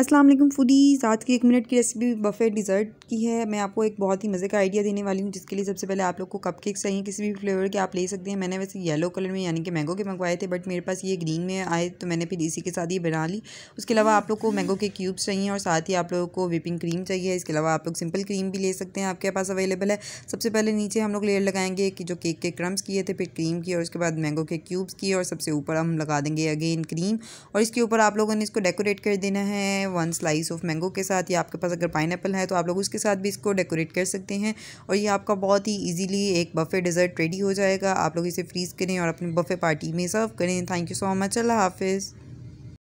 अस्सलाम वालेकुम फूडीज़ आज की एक मिनट की रेसिपी बफ़े डिज़र्ट की है मैं आपको एक बहुत ही मज़े का आइडिया देने वाली हूँ जिसके लिए सबसे पहले आप लोग को कपकेक्स चाहिए किसी भी फ्लेवर के आप ले सकते हैं मैंने वैसे येलो कलर में यानी कि मैंगो के मंगवाए थे बट मेरे पास ये ग्रीन में आए तो मैंने फिर इसी के साथ ये बना ली उसके अलावा आप लोग को मैंगो के क्यूब्स चाहिए और साथ ही आप लोगों को विपिंग क्रीम चाहिए इसके अलावा आप लोग सिंपल क्रीम भी ले सकते हैं आपके पास अवेलेबल है सबसे पहले नीचे हम लोग लेयर लगाएंगे कि जो केक के क्रम्स किए थे फिर क्रीम की और उसके बाद मैंगो के क्यूब्स की और सबसे ऊपर हम लगा देंगे अगेन क्रीम और इसके ऊपर आप लोगों ने इसको डेकोरेट कर देना है वन स्लाइस ऑफ मैंगो के साथ या आपके पास अगर पाइन है तो आप लोग उसके साथ भी इसको डेकोरेट कर सकते हैं और ये आपका बहुत ही ईजिली एक बफ़े डिजर्ट रेडी हो जाएगा आप लोग इसे फ्रीज़ करें और अपने बफ़े पार्टी में सर्व करें थैंक यू सो मच अल्लाह हाफिज़